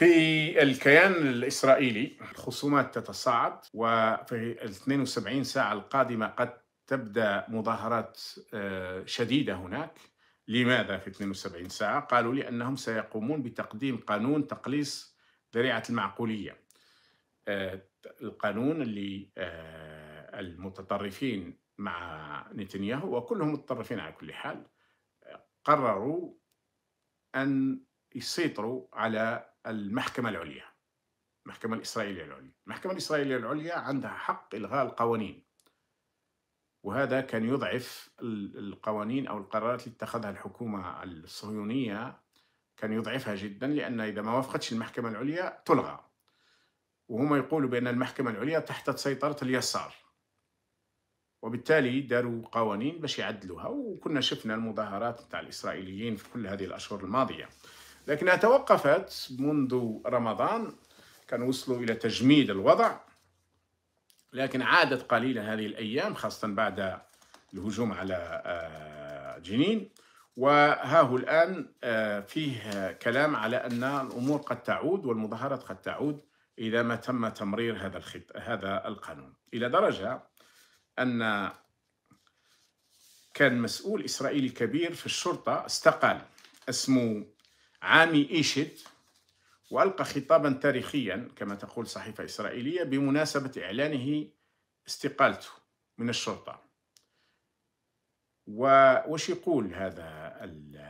في الكيان الإسرائيلي الخصومات تتصاعد وفي ال 72 ساعة القادمة قد تبدأ مظاهرات آه، شديدة هناك لماذا في 72 ساعة؟ قالوا لأنهم سيقومون بتقديم قانون تقليص ذريعة المعقولية آه، القانون اللي آه، المتطرفين مع نتنياهو وكلهم متطرفين على كل حال قرروا أن يسيطروا على المحكمة العليا المحكمة الإسرائيلية العليا المحكمة الإسرائيلية العليا عندها حق إلغاء القوانين وهذا كان يضعف القوانين أو القرارات اللي اتخذها الحكومة الصهيونية كان يضعفها جدا لأن إذا ما وافقتش المحكمة العليا تلغى وهم يقولوا بأن المحكمة العليا تحت سيطرة اليسار وبالتالي داروا قوانين باش يعدلوها وكنا شفنا المظاهرات نتاع الإسرائيليين في كل هذه الأشهر الماضية لكنها توقفت منذ رمضان كان وصلوا إلى تجميد الوضع لكن عادت قليلا هذه الأيام خاصة بعد الهجوم على آه، جنين وهاه الآن آه، فيه كلام على أن الأمور قد تعود والمظاهرات قد تعود إذا ما تم تمرير هذا الخط... هذا القانون إلى درجة أن كان مسؤول إسرائيلي كبير في الشرطة استقال اسمه عامي إيشت وألقى خطابا تاريخيا كما تقول صحيفة إسرائيلية بمناسبة إعلانه استقالته من الشرطة وش يقول هذا ال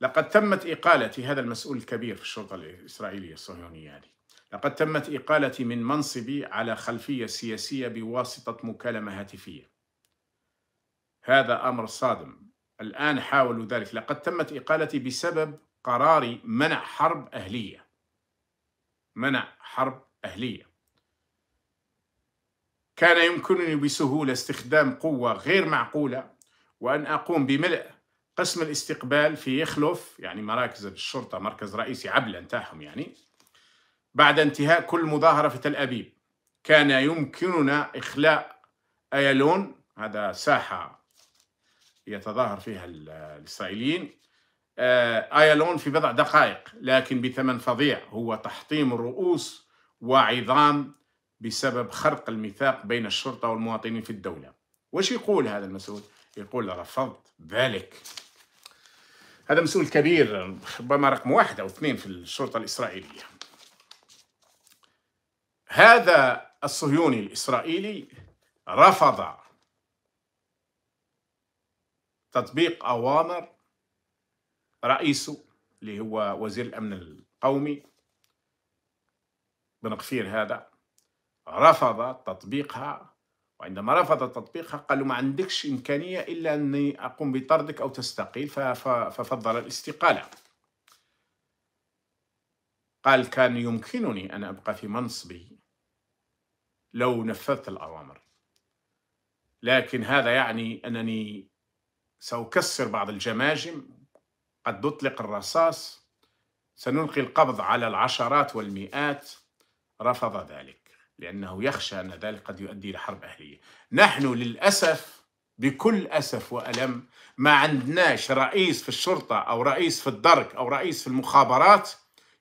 لقد تمت إقالتي هذا المسؤول الكبير في الشرطة الإسرائيلية الصهيونية هذه يعني. لقد تمت إقالتي من منصبي على خلفية سياسية بواسطة مكالمة هاتفية هذا أمر صادم الآن حاولوا ذلك لقد تمت إقالتي بسبب قراري منع حرب أهلية منع حرب أهلية كان يمكنني بسهولة استخدام قوة غير معقولة وأن أقوم بملء قسم الاستقبال في يخلف يعني مراكز الشرطة مركز رئيسي عبلة نتاعهم يعني بعد انتهاء كل مظاهرة في تل أبيب كان يمكننا إخلاء أيلون هذا ساحة يتظاهر فيها الإسرائيليين آه، أيلون في بضع دقائق لكن بثمن فظيع هو تحطيم الرؤوس وعظام بسبب خرق الميثاق بين الشرطة والمواطنين في الدولة وش يقول هذا المسؤول؟ يقول رفضت ذلك هذا مسؤول كبير ربما رقم واحد أو اثنين في الشرطة الإسرائيلية هذا الصهيوني الإسرائيلي رفض تطبيق أوامر رئيسه اللي هو وزير الأمن القومي بن غفير هذا رفض تطبيقها وعندما رفض تطبيقها قالوا ما عندكش إمكانية إلا أني أقوم بطردك أو تستقيل ففضل الاستقالة قال كان يمكنني أن أبقى في منصبي لو نفذت الأوامر لكن هذا يعني أنني سأكسر بعض الجماجم قد نطلق الرصاص سنلقي القبض على العشرات والمئات رفض ذلك لأنه يخشى أن ذلك قد يؤدي إلى حرب أهلية نحن للأسف بكل أسف وألم ما عندناش رئيس في الشرطة أو رئيس في الدرك أو رئيس في المخابرات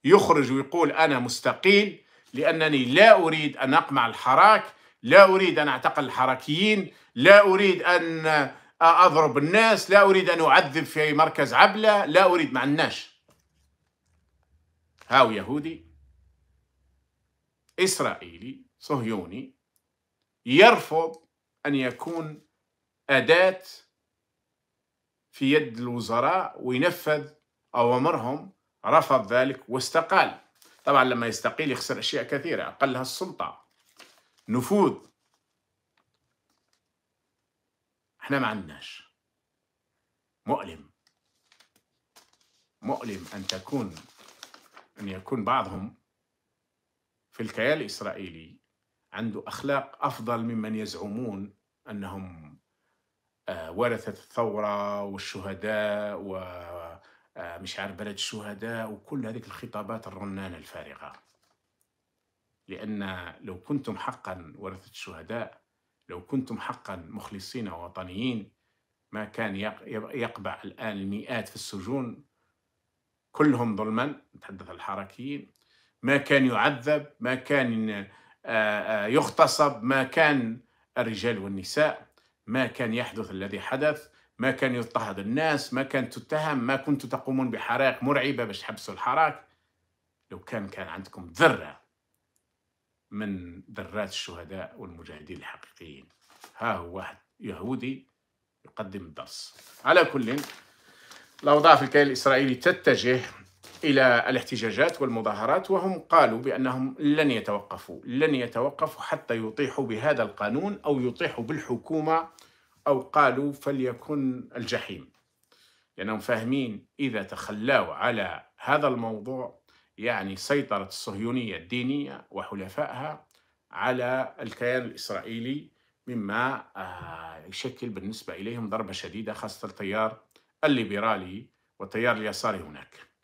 يخرج ويقول أنا مستقيل لأنني لا أريد أن أقمع الحراك لا أريد أن أعتقل الحركيين لا أريد أن أضرب الناس لا أريد أن أعذب في مركز عبلة لا أريد مع عندناش هاو يهودي إسرائيلي صهيوني يرفض أن يكون أداة في يد الوزراء وينفذ أوامرهم رفض ذلك واستقال طبعا لما يستقيل يخسر أشياء كثيرة أقلها السلطة نفوذ احنا ما عندناش مؤلم مؤلم أن تكون أن يكون بعضهم في الكيان الإسرائيلي عنده أخلاق أفضل ممن يزعمون أنهم آه، ورثة الثورة والشهداء و آه، مش عارف بلد الشهداء وكل هذه الخطابات الرنانة الفارغة لأن لو كنتم حقا ورثة الشهداء لو كنتم حقا مخلصين ووطنيين ما كان يقبع الآن المئات في السجون كلهم ظلما نتحدث الحركيين ما كان يعذب ما كان آه، آه، يغتصب ما كان الرجال والنساء ما كان يحدث الذي حدث ما كان يضطهد الناس ما كان تتهم ما كنتوا تقومون بحرائق مرعبة باش تحبسوا الحراك لو كان كان عندكم ذرة من ذرات الشهداء والمجاهدين الحقيقيين ها هو واحد يهودي يقدم الدرس على كل الأوضاع في الكيان الإسرائيلي تتجه إلى الاحتجاجات والمظاهرات وهم قالوا بأنهم لن يتوقفوا لن يتوقفوا حتى يطيحوا بهذا القانون أو يطيحوا بالحكومة أو قالوا فليكن الجحيم لأنهم يعني فاهمين إذا تخلوا على هذا الموضوع يعني سيطرة الصهيونية الدينية وحلفائها على الكيان الإسرائيلي مما آه، يشكل بالنسبة إليهم ضربة شديدة خاصة التيار الليبرالي والتيار اليساري هناك